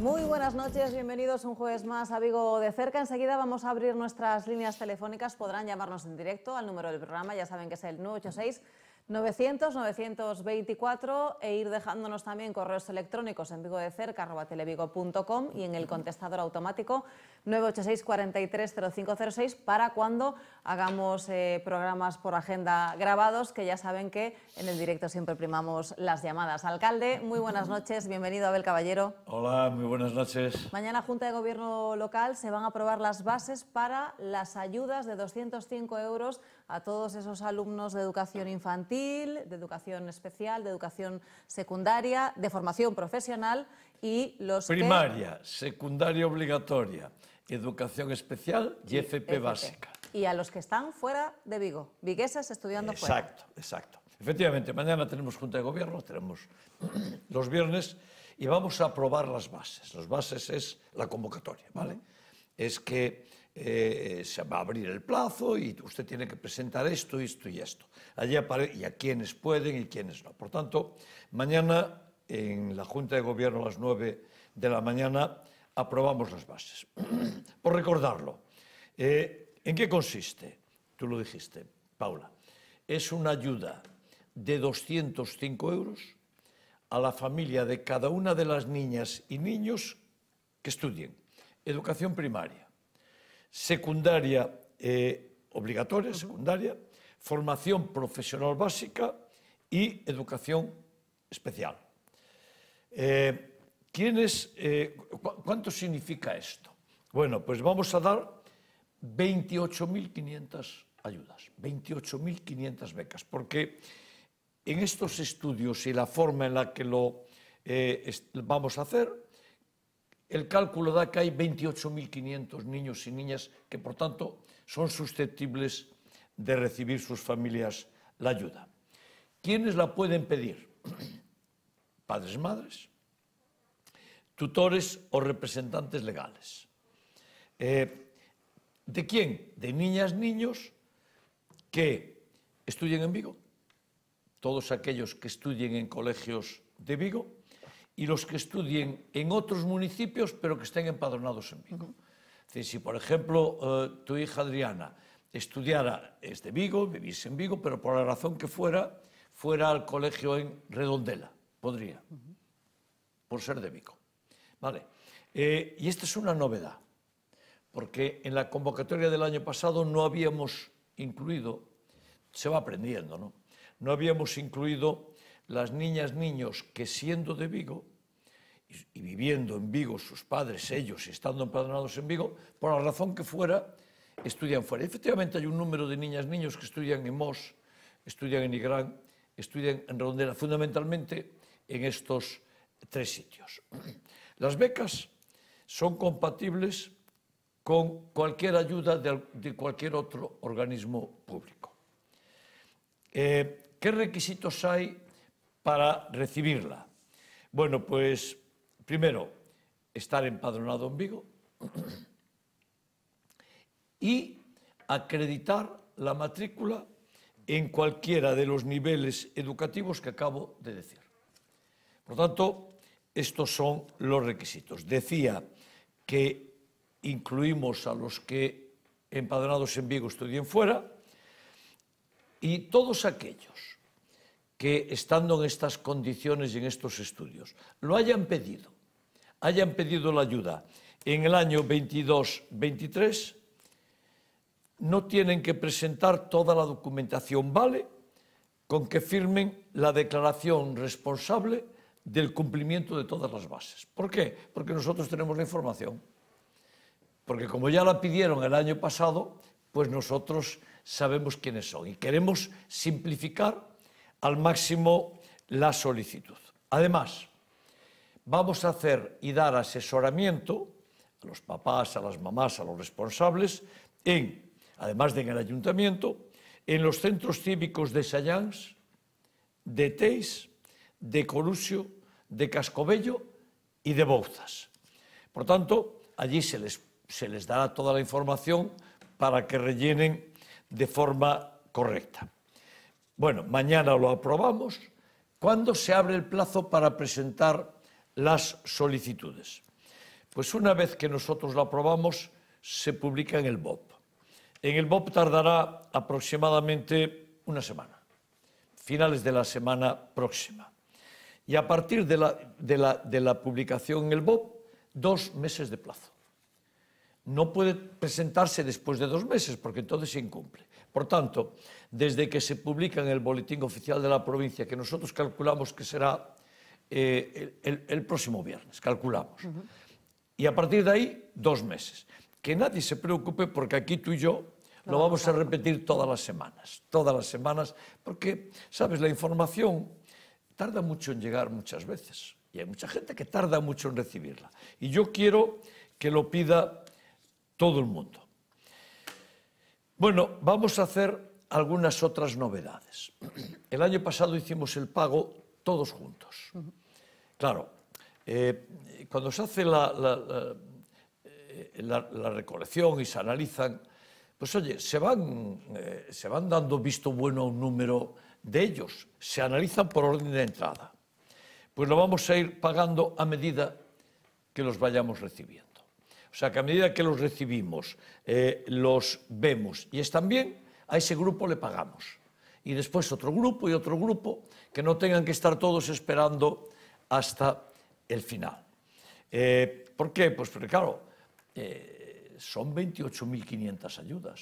Muy buenas noches, bienvenidos un jueves más a Vigo de cerca. Enseguida vamos a abrir nuestras líneas telefónicas, podrán llamarnos en directo al número del programa, ya saben que es el 986 900 924 e ir dejándonos también correos electrónicos en Vigo de Cerca, televigo.com y en el contestador automático 986 43 para cuando hagamos eh, programas por agenda grabados, que ya saben que en el directo siempre primamos las llamadas. Alcalde, muy buenas noches, bienvenido Abel Caballero. Hola, muy buenas noches. Mañana Junta de Gobierno Local se van a aprobar las bases para las ayudas de 205 euros a todos esos alumnos de educación infantil de educación especial, de educación secundaria, de formación profesional y los Primaria, secundaria obligatoria, educación especial y, FP, básica. Y a los que están fuera de Vigo, viguesas estudiando exacto, fuera. Exacto, exacto. Efectivamente, mañana tenemos Junta de Gobierno, tenemos los viernes y vamos a aprobar las bases. Las bases es la convocatoria, ¿vale? Es que eh, se va a abrir el plazo y usted tiene que presentar esto, esto y esto. Allí y a quienes pueden y quienes no. Por tanto, mañana en la Junta de Gobierno a las 9 de la mañana aprobamos las bases. Por recordarlo, eh, ¿en qué consiste? Tú lo dijiste, Paula. Es una ayuda de 205 euros a la familia de cada una de las niñas y niños que estudien educación primaria, secundaria e obligatoria, secundaria, formación profesional básica y educación especial. Eh, ¿quién eh, ¿Cuánto significa esto? Bueno, pues vamos a dar 28.500 ayudas, 28.500 becas, porque en estos estudios y la forma en la que lo eh, vamos a hacer, el cálculo da que hay 28.500 niños y niñas que, por tanto, son susceptibles de recibir sus familias la ayuda. ¿Quiénes la pueden pedir? Padres, madres, tutores o representantes legales. Eh, ¿De quién? De niñas, niños que estudien en Vigo, todos aquellos que estudien en colegios de Vigo, y los que estudien en otros municipios, pero que estén empadronados en Vigo. Es decir, si, por ejemplo, eh, tu hija Adriana estudiara, es de Vigo, vivís en Vigo, pero por la razón que fuera, fuera al colegio en Redondela, podría, por ser de Vigo. Vale. Eh, y esta es una novedad, porque en la convocatoria del año pasado no habíamos incluido, se va aprendiendo, ¿no? No habíamos incluido las niñas, niños que siendo de Vigo y, viviendo en Vigo sus padres, ellos, estando empadronados en Vigo, por la razón que fuera, estudian fuera. Efectivamente hay un número de niñas, niños que estudian en Mos, estudian en Igrán, estudian en Redondela, fundamentalmente en estos tres sitios. Las becas son compatibles con cualquier ayuda de, cualquier otro organismo público. Eh, ¿Qué requisitos hay para recibirla? Bueno, pues primero, estar empadronado en Vigo y acreditar la matrícula en cualquiera de los niveles educativos que acabo de decir. Por lo tanto, estos son los requisitos. Decía que incluimos a los que empadronados en Vigo estudien fuera y todos aquellos que estando en estas condiciones y en estos estudios lo hayan pedido, hayan pedido la ayuda en el año 22-23, no tienen que presentar toda la documentación, ¿vale? Con que firmen la declaración responsable del cumplimiento de todas las bases. ¿Por qué? Porque nosotros tenemos la información. Porque como ya la pidieron el año pasado, pues nosotros sabemos quiénes son y queremos simplificar al máximo la solicitud. Además, vamos a hacer y dar asesoramiento a los papás, a las mamás, a los responsables, en, además de en el ayuntamiento, en los centros cívicos de Sallans, de Teis, de Corusio, de Cascobello y de Bouzas. Por tanto, allí se les, se les dará toda la información para que rellenen de forma correcta. Bueno, mañana lo aprobamos. ¿Cuándo se abre el plazo para presentar las solicitudes? Pues una vez que nosotros lo aprobamos, se publica en el BOP. En el BOP tardará aproximadamente una semana, finales de la semana próxima. Y a partir de la, publicación en el BOP, dos meses de plazo. No puede presentarse después de dos meses, porque entonces se incumple. Por tanto, desde que se publica en el Boletín Oficial de la Provincia, que nosotros calculamos que será eh, el, próximo viernes, calculamos, y a partir de ahí, dos meses. Que nadie se preocupe porque aquí tú y yo lo vamos a repetir todas las semanas, todas las semanas, porque, sabes, la información tarda mucho en llegar muchas veces y hay mucha gente que tarda mucho en recibirla. Y yo quiero que lo pida todo el mundo. Bueno, vamos a hacer algunas otras novedades. El año pasado hicimos el pago todos juntos. Claro, eh, cuando se hace eh, la, recolección y se analizan, pues oye, se van, eh, se van dando visto bueno a un número de ellos, se analizan por orden de entrada. Pues lo vamos a ir pagando a medida que los vayamos recibiendo. O sea, que a medida que los recibimos, eh, los vemos y están bien, a ese grupo le pagamos. Y después otro grupo y otro grupo, que no tengan que estar todos esperando hasta el final. Eh, ¿Por qué? Pues porque, claro, eh, son 28.500 ayudas.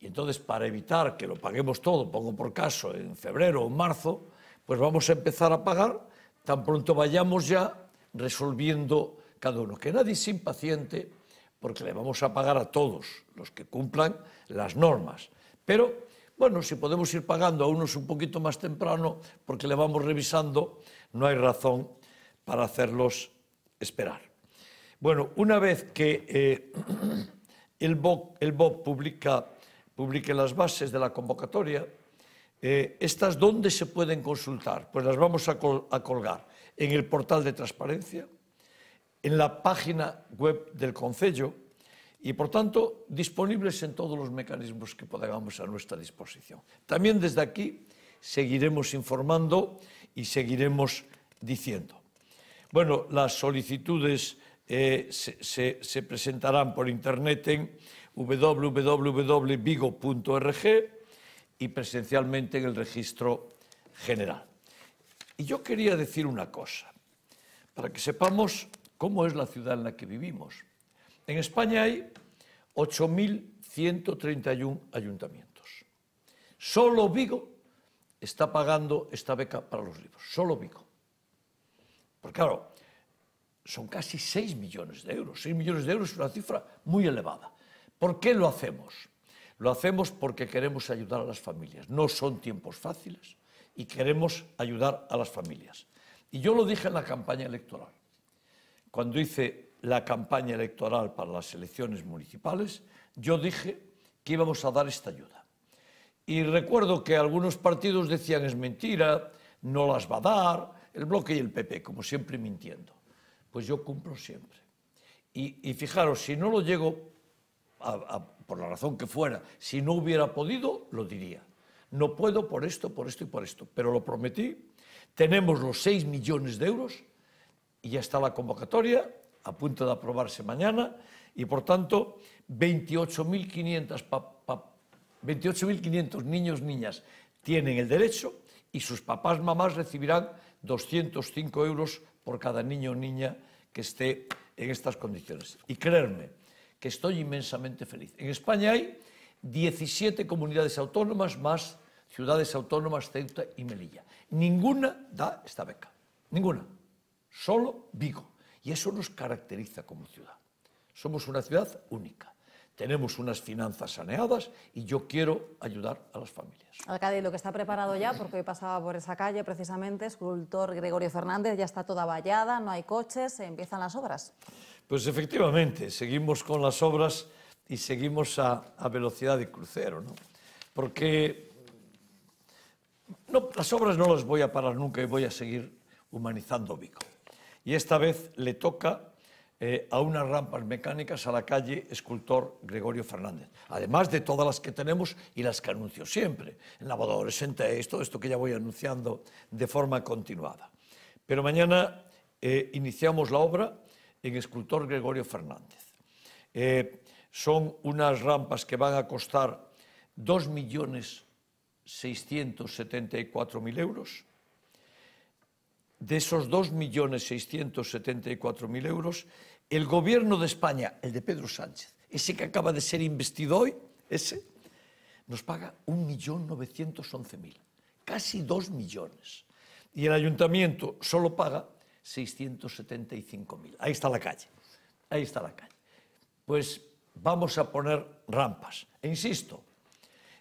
Y entonces, para evitar que lo paguemos todo, pongo por caso, en febrero o marzo, pues vamos a empezar a pagar tan pronto vayamos ya resolviendo cada uno. Que nadie es impaciente porque le vamos a pagar a todos los que cumplan las normas. Pero, bueno, si podemos ir pagando a unos un poquito más temprano porque le vamos revisando, no hay razón para hacerlos esperar. Bueno, una vez que eh, el, BOP, el publica, publique las bases de la convocatoria, eh, ¿Estas dónde se pueden consultar? Pues las vamos a colgar en el portal de transparencia, en la página web del Concello y, por tanto, disponibles en todos los mecanismos que podamos a nuestra disposición. También desde aquí seguiremos informando y seguiremos diciendo. Bueno, las solicitudes eh, se, se presentarán por Internet en www.vigo.org y presencialmente en el registro general. Y yo quería decir una cosa, para que sepamos cómo es la ciudad en la que vivimos. En España hay 8.131 ayuntamientos. Solo Vigo está pagando esta beca para los libros, solo Vigo. Porque claro, son casi 6 millones de euros. 6 millones de euros es una cifra muy elevada. ¿Por qué lo hacemos? Lo hacemos porque queremos ayudar a las familias. No son tiempos fáciles y queremos ayudar a las familias. Y yo lo dije en la campaña electoral cuando hice la campaña electoral para las elecciones municipales, yo dije que íbamos a dar esta ayuda. Y recuerdo que algunos partidos decían es mentira, no las va a dar, el bloque y el PP, como siempre mintiendo. Pues yo cumplo siempre. Y, fijaros, si no lo llego, por la razón que fuera, si no hubiera podido, lo diría. No puedo por esto, por esto y por esto, pero lo prometí. Tenemos los 6 millones de euros y ya está la convocatoria, a punto de aprobarse mañana, y por tanto 28.500 niños, niñas tienen el derecho y sus papás, mamás recibirán 205 euros por cada niño o niña que esté en estas condiciones. Y creerme que estoy inmensamente feliz. En España hay 17 comunidades autónomas más ciudades autónomas Ceuta y Melilla. Ninguna da esta beca. Ninguna solo Vigo. Y eso nos caracteriza como ciudad. Somos una ciudad única. Tenemos unas finanzas saneadas y yo quiero ayudar a las familias. Alcalde, lo que está preparado ya, porque hoy pasaba por esa calle precisamente, escultor Gregorio Fernández, ya está toda vallada, no hay coches, empiezan las obras. Pues efectivamente, seguimos con las obras y seguimos a, velocidad de crucero, ¿no? Porque no, las obras no las voy a parar nunca y voy a seguir humanizando Vigo y esta vez le toca eh, a unas rampas mecánicas a la calle escultor Gregorio Fernández. Además de todas las que tenemos y las que anuncio siempre, en la boda esto, esto que ya voy anunciando de forma continuada. Pero mañana eh, iniciamos la obra en escultor Gregorio Fernández. Eh, son unas rampas que van a costar 2.674.000 euros de esos 2.674.000 euros, el gobierno de España, el de Pedro Sánchez, ese que acaba de ser investido hoy, ese, nos paga 1.911.000, casi 2 millones. Y el ayuntamiento solo paga 675.000. Ahí está la calle, ahí está la calle. Pues vamos a poner rampas. E insisto,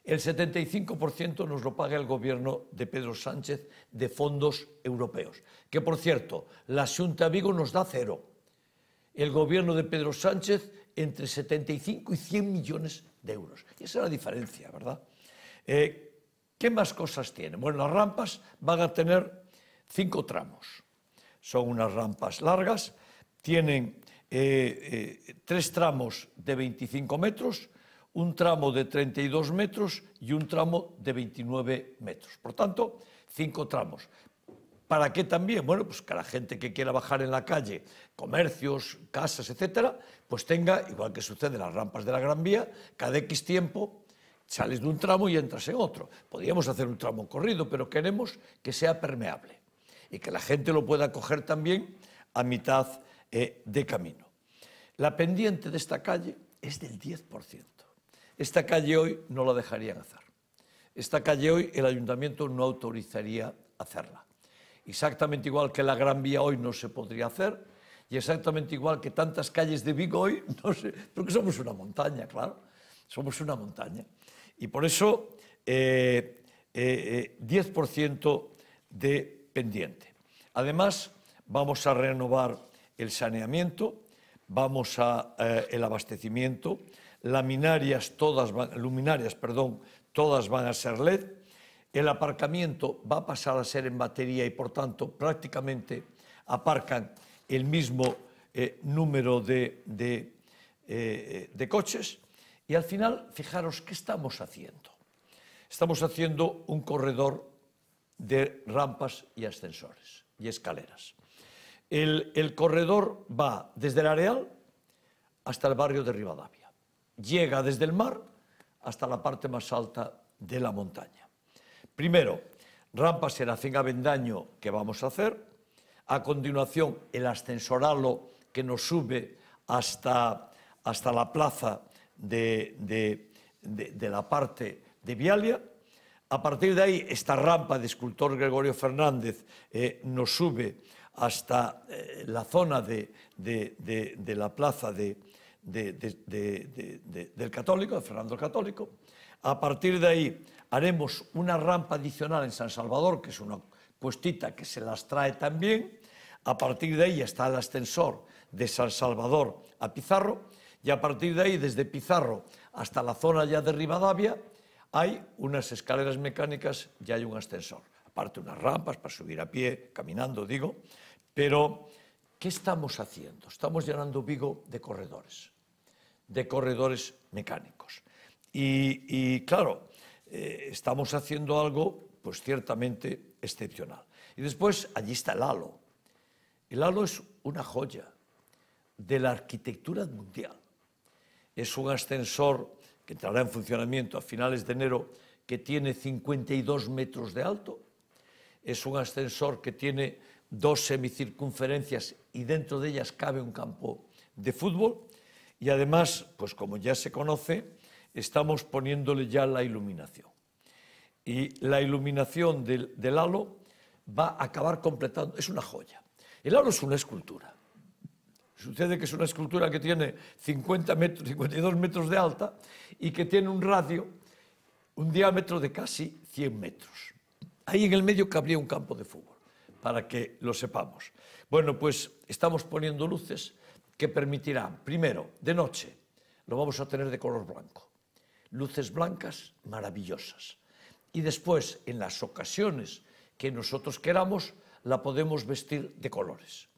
el 75% nos lo paga el gobierno de Pedro Sánchez de fondos europeos, que por cierto, la Junta Vigo nos da cero. El gobierno de Pedro Sánchez entre 75 y 100 millones de euros. esa es la diferencia, ¿verdad? Eh, ¿Qué más cosas tiene? Bueno, las rampas van a tener cinco tramos. Son unas rampas largas, tienen eh, eh, tres tramos de 25 metros, un tramo de 32 metros y un tramo de 29 metros. Por tanto, cinco tramos. ¿Para qué también? Bueno, pues que la gente que quiera bajar en la calle, comercios, casas, etcétera, pues tenga, igual que sucede en las rampas de la Gran Vía, cada X tiempo sales de un tramo y entras en otro. Podríamos hacer un tramo corrido, pero queremos que sea permeable y que la gente lo pueda coger también a mitad eh, de camino. La pendiente de esta calle es del 10%. Esta calle hoy no la dejarían hacer. Esta calle hoy el ayuntamiento no autorizaría hacerla. Exactamente igual que la Gran Vía hoy no se podría hacer y exactamente igual que tantas calles de Vigo hoy, porque somos una montaña, claro, somos una montaña. Y por eso 10% eh, eh, eh, de pendiente. Además, vamos a renovar el saneamiento, vamos a el abastecimiento, laminarias todas luminarias, perdón, todas van a ser LED. El aparcamiento va a pasar a ser en batería y, por tanto, prácticamente aparcan el mismo eh, número de, eh, eh, de, coches. Y al final, fijaros, ¿qué estamos haciendo? Estamos haciendo un corredor de rampas y ascensores y escaleras. El, el corredor va desde el Areal hasta el barrio de Rivadavia llega desde el mar hasta la parte más alta de la montaña. Primero, rampa en Avendaño que vamos a hacer. A continuación, el ascensoralo que nos sube hasta, hasta la plaza de, la parte de Vialia. A partir de ahí, esta rampa de escultor Gregorio Fernández eh, nos sube hasta eh, la zona de, de la plaza de, del Católico, de Fernando el Católico. A partir de ahí haremos una rampa adicional en San Salvador, que es una cuestita que se las trae también. A partir de ahí está el ascensor de San Salvador a Pizarro y a partir de ahí, desde Pizarro hasta la zona ya de Rivadavia, hay unas escaleras mecánicas y hay un ascensor. Aparte unas rampas para subir a pie, caminando, digo. Pero, ¿qué estamos haciendo? Estamos llenando Vigo de corredores de corredores mecánicos. Y, claro, eh, estamos haciendo algo pues ciertamente excepcional. Y después allí está el halo. El halo es una joya de la arquitectura mundial. Es un ascensor que entrará en funcionamiento a finales de enero que tiene 52 metros de alto. Es un ascensor que tiene dos semicircunferencias y dentro de ellas cabe un campo de fútbol. Y además, pues como ya se conoce, estamos poniéndole ya la iluminación. Y la iluminación del, del halo va a acabar completando, es una joya. El halo es una escultura. Sucede que es una escultura que tiene 50 metros, 52 metros de alta y que tiene un radio, un diámetro de casi 100 metros. Ahí en el medio cabría un campo de fútbol, para que lo sepamos. Bueno, pues estamos poniendo luces que permitirá, primero, de noche, lo vamos a tener de color blanco, luces blancas maravillosas. Y después, en las ocasiones que nosotros queramos, la podemos vestir de colores.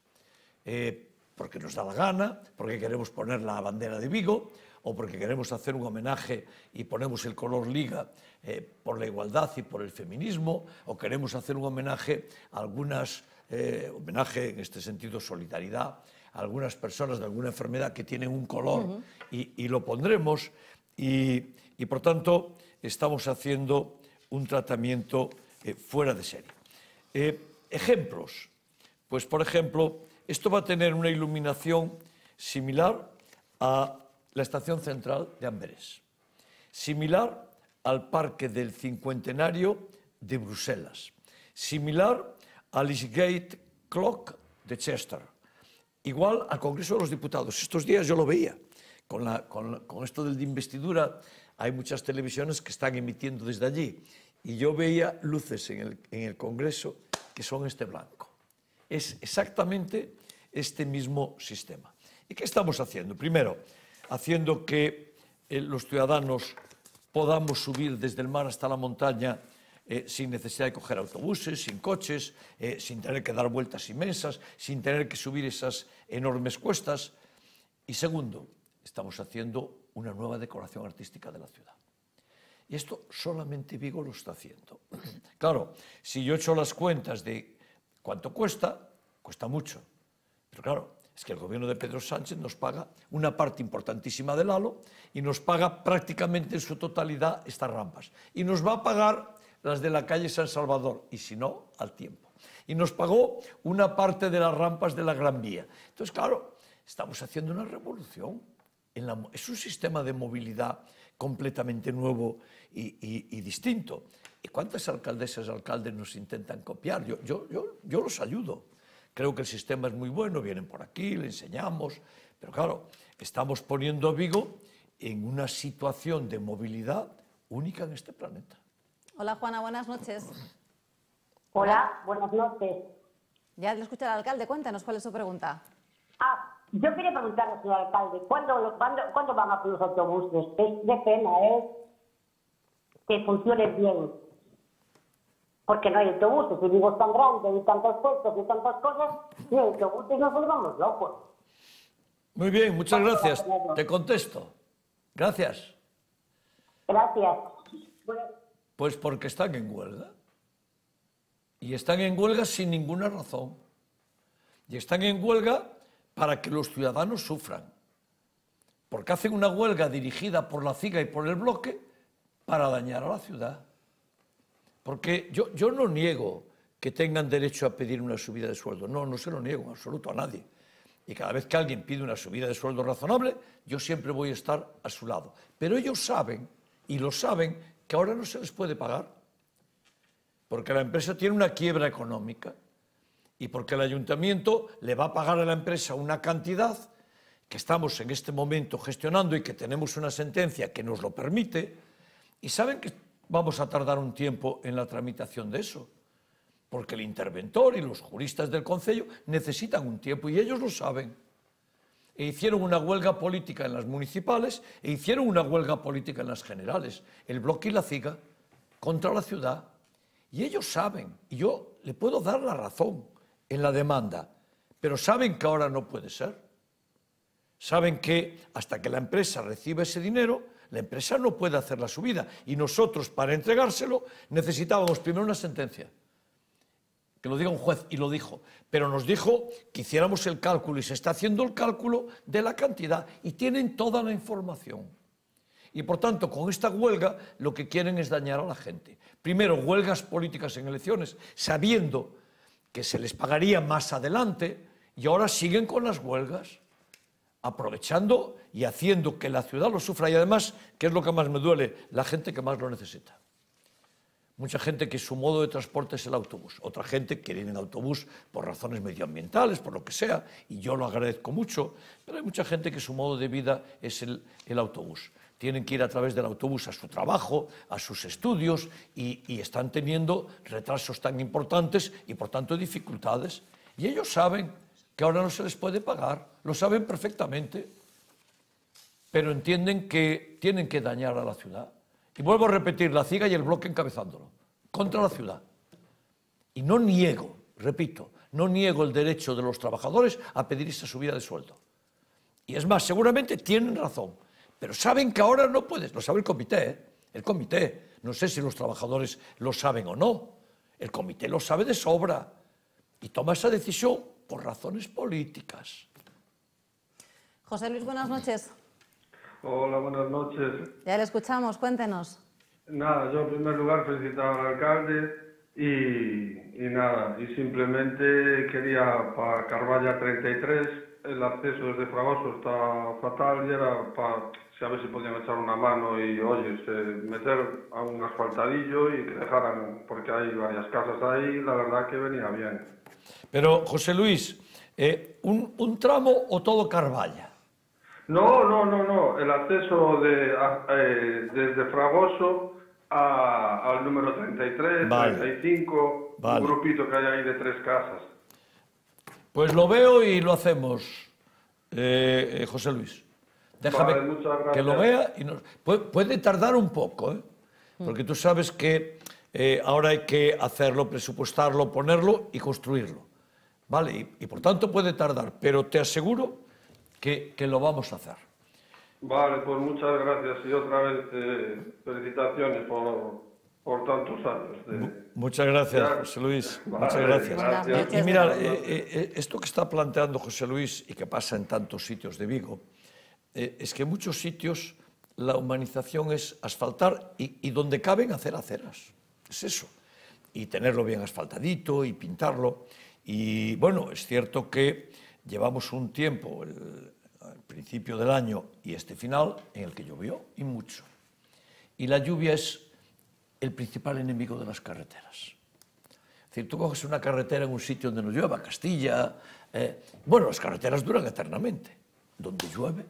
Eh, porque nos da la gana, porque queremos poner la bandera de Vigo o porque queremos hacer un homenaje y ponemos el color liga eh, por la igualdad y por el feminismo, o queremos hacer un homenaje algunas, eh, homenaje en este sentido, solidaridad algunas personas de alguna enfermedad que tienen un color y, lo pondremos y, por tanto estamos haciendo un tratamiento eh, fuera de serie. Eh, ejemplos. Pues por ejemplo, esto va a tener una iluminación similar a la estación central de Amberes, similar al parque del cincuentenario de Bruselas, similar al Eastgate Clock de Chester, Igual al Congreso de los Diputados. Estos días yo lo veía. Con, esto del de investidura hay muchas televisiones que están emitiendo desde allí. Y yo veía luces en el, Congreso que son este blanco. Es exactamente este mismo sistema. ¿Y qué estamos haciendo? Primero, haciendo que eh, los ciudadanos podamos subir desde el mar hasta la montaña eh, sin necesidad de coger autobuses, sin coches, eh, sin tener que dar vueltas inmensas, sin tener que subir esas enormes cuestas. Y segundo, estamos haciendo una nueva decoración artística de la ciudad. Y esto solamente Vigo lo está haciendo. claro, si yo echo las cuentas de cuánto cuesta, cuesta mucho. Pero claro, es que el gobierno de Pedro Sánchez nos paga una parte importantísima del halo y nos paga prácticamente en su totalidad estas rampas. Y nos va a pagar las de la calle San Salvador, y si no, al tiempo. Y nos pagó una parte de las rampas de la Gran Vía. Entonces, claro, estamos haciendo una revolución. En es un sistema de movilidad completamente nuevo y, distinto. ¿Y cuántas alcaldesas y alcaldes nos intentan copiar? Yo, yo, yo, yo los ayudo. Creo que el sistema es muy bueno, vienen por aquí, le enseñamos, pero claro, estamos poniendo a Vigo en una situación de movilidad única en este planeta. Hola Juana, buenas noches. Hola, buenas noches. Ya lo escucha al alcalde, cuéntanos cuál es su pregunta. Ah, yo quería preguntarle, señor alcalde, ¿cuándo, cuándo, van a los autobuses? Es de pena, ¿eh? Que funcione bien. Porque no hay autobuses, y digo, tan grandes, y tantos puestos, y tantas cosas, y autobuses nos volvamos locos. Muy bien, muchas gracias. Te contesto. Gracias. Gracias. Pues porque están en huelga. Y están en huelga sin ninguna razón. Y están en huelga para que los ciudadanos sufran. Porque hacen una huelga dirigida por la CIGA y por el bloque para dañar a la ciudad. Porque yo, yo no niego que tengan derecho a pedir una subida de sueldo. No, no se lo niego en absoluto a nadie. Y cada vez que alguien pide una subida de sueldo razonable, yo siempre voy a estar a su lado. Pero ellos saben, y lo saben, que ahora no se les puede pagar, porque la empresa tiene una quiebra económica y porque el ayuntamiento le va a pagar a la empresa una cantidad que estamos en este momento gestionando y que tenemos una sentencia que nos lo permite, y saben que vamos a tardar un tiempo en la tramitación de eso, porque el interventor y los juristas del Consejo necesitan un tiempo y ellos lo saben e hicieron una huelga política en las municipales e hicieron una huelga política en las generales, el bloque y la CIGA, contra la ciudad. Y ellos saben, y yo le puedo dar la razón en la demanda, pero saben que ahora no puede ser. Saben que hasta que la empresa reciba ese dinero, la empresa no puede hacer la subida. Y nosotros, para entregárselo, necesitábamos primero una sentencia que lo diga un juez, y lo dijo, pero nos dijo que hiciéramos el cálculo y se está haciendo el cálculo de la cantidad y tienen toda la información. Y por tanto, con esta huelga lo que quieren es dañar a la gente. Primero, huelgas políticas en elecciones, sabiendo que se les pagaría más adelante y ahora siguen con las huelgas, aprovechando y haciendo que la ciudad lo sufra y además, que es lo que más me duele, la gente que más lo necesita. Mucha gente que su modo de transporte es el autobús, otra gente que viene en autobús por razones medioambientales, por lo que sea, y yo lo agradezco mucho, pero hay mucha gente que su modo de vida es el, autobús. Tienen que ir a través del autobús a su trabajo, a sus estudios, y están teniendo retrasos tan importantes y por tanto dificultades. Y ellos saben que ahora no se les puede pagar, lo saben perfectamente, pero entienden que tienen que dañar a la ciudad y vuelvo a repetir, la CIGA y el bloque encabezándolo, contra la ciudad. Y no niego, repito, no niego el derecho de los trabajadores a pedir esa subida de sueldo. Y es más, seguramente tienen razón, pero saben que ahora no puedes, lo sabe el comité, ¿eh? el comité. No sé si los trabajadores lo saben o no, el comité lo sabe de sobra y toma esa decisión por razones políticas. José Luis, buenas noches. Hola, buenas noches. Ya le escuchamos, cuéntenos. Nada, yo en primer lugar felicitaba al alcalde y, y nada, y simplemente quería para Carballa 33, el acceso desde Fragoso está fatal y era para si a ver si podían echar una mano y, oye, meter a un asfaltadillo y que dejaran, porque hay varias casas ahí, la verdad que venía bien. Pero, José Luis, eh, un, ¿un tramo o todo Carballa? No, no, no, no. El acceso eh, desde Fragoso al número 33, 35, un grupito que hay ahí de tres casas. Pues lo veo y lo hacemos, eh, eh, José Luis. Déjame que lo vea. Y nos... puede tardar un poco, porque tú sabes que ahora hay que hacerlo, presupuestarlo, ponerlo y construirlo. Vale, y por tanto puede tardar, pero te aseguro que, lo vamos a hacer. Vale, pues muchas gracias y otra vez eh, felicitaciones por, por tantos años. Muchas gracias, José Luis. muchas gracias. Y mira, eh, eh, esto que está planteando José Luis y que pasa en tantos sitios de Vigo, es que en muchos sitios la humanización es asfaltar y, donde caben hacer aceras. Es eso. Y tenerlo bien asfaltadito y pintarlo. Y bueno, es cierto que llevamos un tiempo, el, principio del año y este final, en el que llovió y mucho. Y la lluvia es el principal enemigo de las carreteras. Es decir, tú coges una carretera en un sitio donde no llueva, Castilla, eh, bueno, las carreteras duran eternamente. Donde llueve,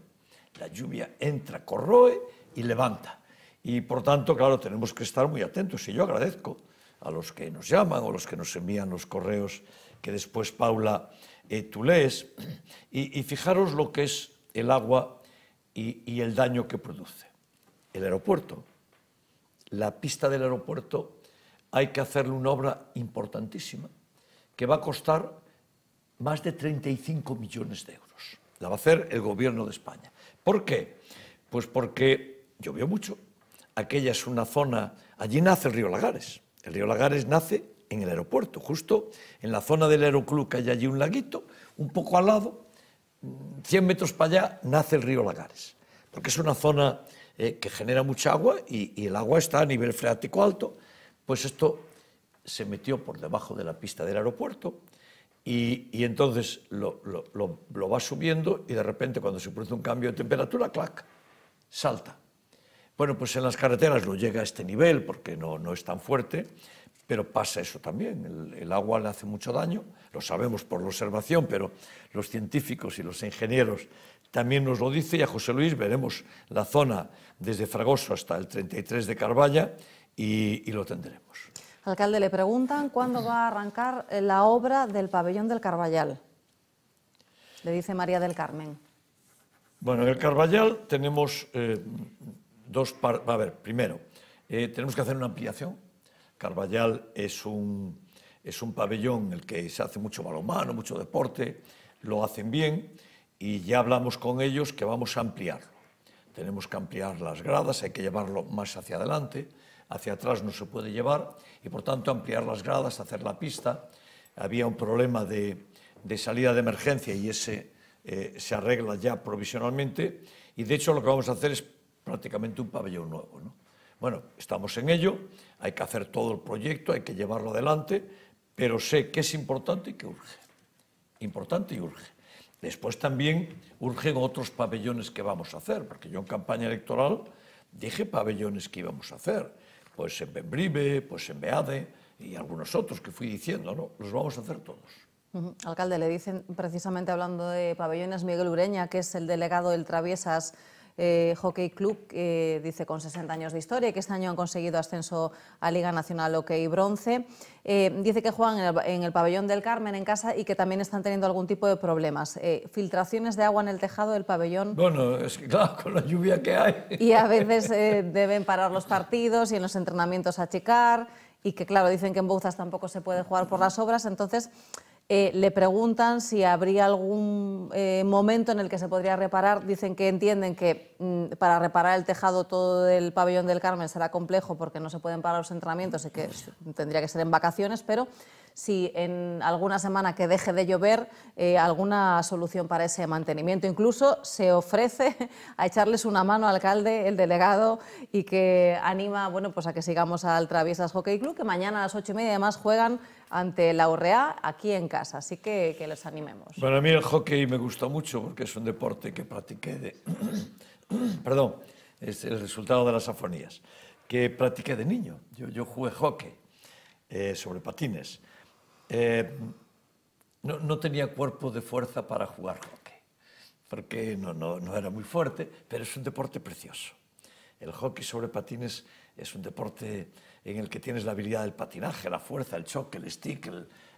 la lluvia entra, corroe y levanta. Y por tanto, claro, tenemos que estar muy atentos. Y yo agradezco a los que nos llaman o los que nos envían los correos que después Paula eh, tú lees. y fijaros lo que es el agua y, el daño que produce. El aeropuerto, la pista del aeropuerto, hay que hacerle una obra importantísima que va a costar más de 35 millones de euros. La va a hacer el gobierno de España. ¿Por qué? Pues porque llovió mucho. Aquella es una zona, allí nace el río Lagares. El río Lagares nace en el aeropuerto, justo en la zona del aeroclub que hay allí un laguito, un poco al lado, 100 metros para allá nace el río Lagares, porque es una zona eh, que genera mucha agua y, el agua está a nivel freático alto, pues esto se metió por debajo de la pista del aeropuerto y, entonces lo, va subiendo y de repente cuando se produce un cambio de temperatura, clac, salta. Bueno, pues en las carreteras lo llega a este nivel porque no, no es tan fuerte, pero pasa eso también, el, agua le hace mucho daño, lo sabemos por la observación, pero los científicos y los ingenieros también nos lo dicen y a José Luis veremos la zona desde Fragoso hasta el 33 de Carballa y, lo tendremos. Alcalde, le preguntan cuándo va a arrancar la obra del pabellón del Carballal, le dice María del Carmen. Bueno, en el Carballal tenemos eh, dos partes. A ver, primero, eh, tenemos que hacer una ampliación Carvallal es un, es un pabellón en el que se hace mucho balonmano, mucho deporte, lo hacen bien y ya hablamos con ellos que vamos a ampliarlo. Tenemos que ampliar las gradas, hay que llevarlo más hacia adelante, hacia atrás no se puede llevar y por tanto ampliar las gradas, hacer la pista. Había un problema de, salida de emergencia y ese eh, se arregla ya provisionalmente y de hecho lo que vamos a hacer es prácticamente un pabellón nuevo. ¿no? Bueno, estamos en ello, hay que hacer todo el proyecto, hay que llevarlo adelante, pero sé que es importante y que urge. Importante y urge. Después también urgen otros pabellones que vamos a hacer, porque yo en campaña electoral dije pabellones que íbamos a hacer, pues en Bembribe, pues en Beade y algunos otros que fui diciendo, ¿no? Los vamos a hacer todos. Alcalde, le dicen precisamente hablando de pabellones Miguel Ureña, que es el delegado del Traviesas eh, Hockey Club, dice con 60 años de historia y que este año han conseguido ascenso a Liga Nacional Hockey Bronce. Eh, dice que juegan en el, pabellón del Carmen, en casa, y que también están teniendo algún tipo de problemas. Eh, filtraciones de agua en el tejado del pabellón. Bueno, es que claro, con la lluvia que hay. Y a veces deben parar los partidos y en los entrenamientos achicar. Y que, claro, dicen que en Bouzas tampoco se puede jugar por las obras. Entonces, eh, le preguntan si habría algún eh, momento en el que se podría reparar. Dicen que entienden que mm, para reparar el tejado todo del pabellón del Carmen será complejo porque no se pueden parar los entrenamientos y que tendría que ser en vacaciones, pero si en alguna semana que deje de llover, eh, alguna solución para ese mantenimiento. Incluso se ofrece a echarles una mano al alcalde, el delegado, y que anima bueno, pues a que sigamos al Traviesas Hockey Club, que mañana a las ocho y media además juegan ante la Urrea aquí en casa. Así que que les animemos. Bueno, a mí el hockey me gusta mucho porque es un deporte que practiqué de... Perdón, es el resultado de las afonías. Que practiqué de niño. Yo, yo jugué hockey eh, sobre patines. Eh, no, tenía cuerpo de fuerza para jugar hockey, porque no, no, era muy fuerte, pero es un deporte precioso. El hockey sobre patines es un deporte en el que tienes la habilidad del patinaje, la fuerza, el choque, el stick,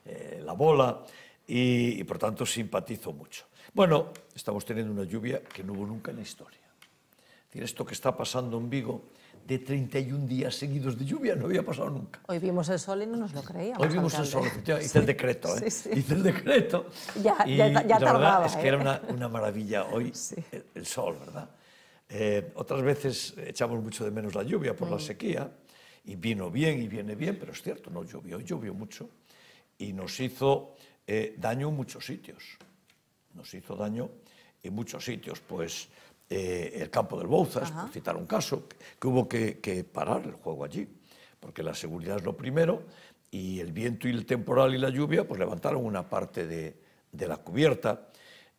eh, la bola, y, por tanto simpatizo mucho. Bueno, estamos teniendo una lluvia que no hubo nunca en la historia. Es esto que está pasando en Vigo de 31 días seguidos de lluvia no había pasado nunca. Hoy vimos el sol y no nos lo creíamos. Hoy vimos el sol, y Hice el decreto, ¿eh? Hice el decreto. Ya, ya, ya la tardaba, verdad es que era ¿eh? una, una maravilla hoy el, sol, ¿verdad? Eh, otras veces echamos mucho de menos la lluvia por la mm. sequía y vino bien y viene bien, pero es cierto, no llovió, llovió mucho y nos hizo daño en muchos sitios. Nos hizo daño en muchos sitios, pues eh, el campo del Bouzas, por citar un caso, que hubo que, parar el juego allí, porque la seguridad es lo primero y el viento y el temporal y la lluvia pues levantaron una parte de, la cubierta,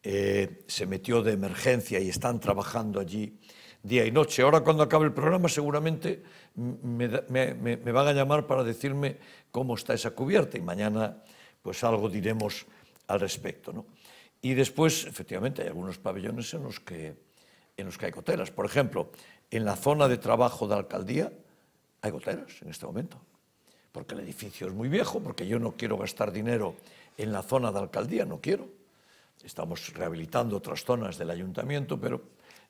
eh, se metió de emergencia y están trabajando allí día y noche. Ahora cuando acabe el programa seguramente me, van a llamar para decirme cómo está esa cubierta y mañana pues algo diremos al respecto. ¿no? Y después, efectivamente, hay algunos pabellones en los que en los que hay goteras. Por ejemplo, en la zona de trabajo de la alcaldía hay goteras en este momento, porque el edificio es muy viejo, porque yo no quiero gastar dinero en la zona de alcaldía, no quiero. Estamos rehabilitando otras zonas del ayuntamiento, pero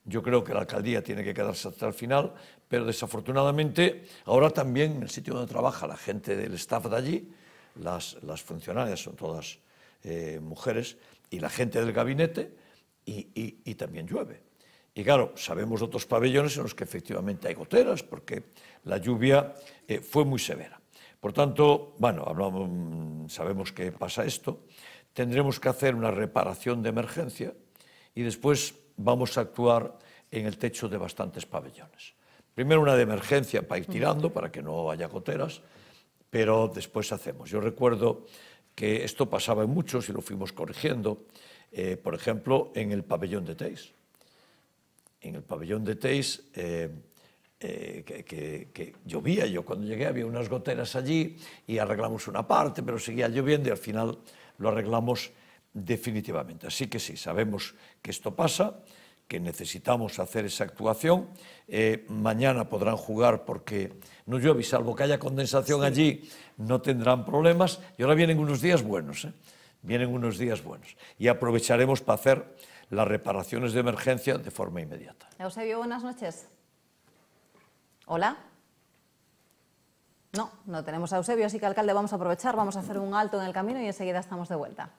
yo creo que la alcaldía tiene que quedarse hasta el final, pero desafortunadamente ahora también en el sitio donde trabaja la gente del staff de allí, las, las funcionarias son todas eh, mujeres, y la gente del gabinete, y también llueve. Y claro, sabemos otros pabellones en los que efectivamente hay goteras, porque la lluvia eh, fue muy severa. Por tanto, bueno, mm, sabemos que pasa esto, tendremos que hacer una reparación de emergencia y después vamos a actuar en el techo de bastantes pabellones. Primero una de emergencia para ir tirando, para que no haya goteras, pero después hacemos. Yo recuerdo que esto pasaba en muchos y lo fuimos corrigiendo, eh, por ejemplo, en el pabellón de Teis en el pabellón de Teis, eh, eh, que, llovía. Yo cuando llegué había unas goteras allí y arreglamos una parte, pero seguía lloviendo y al final lo arreglamos definitivamente. Así que sí, sabemos que esto pasa, que necesitamos hacer esa actuación. Eh, mañana podrán jugar porque no llueve y salvo que haya condensación allí no tendrán problemas. Y ahora vienen unos días buenos, vienen unos días buenos. Y aprovecharemos para hacer las reparaciones de emergencia de forma inmediata. Eusebio, buenas noches. Hola. No, no tenemos a Eusebio, así que alcalde, vamos a aprovechar, vamos a hacer un alto en el camino y enseguida estamos de vuelta.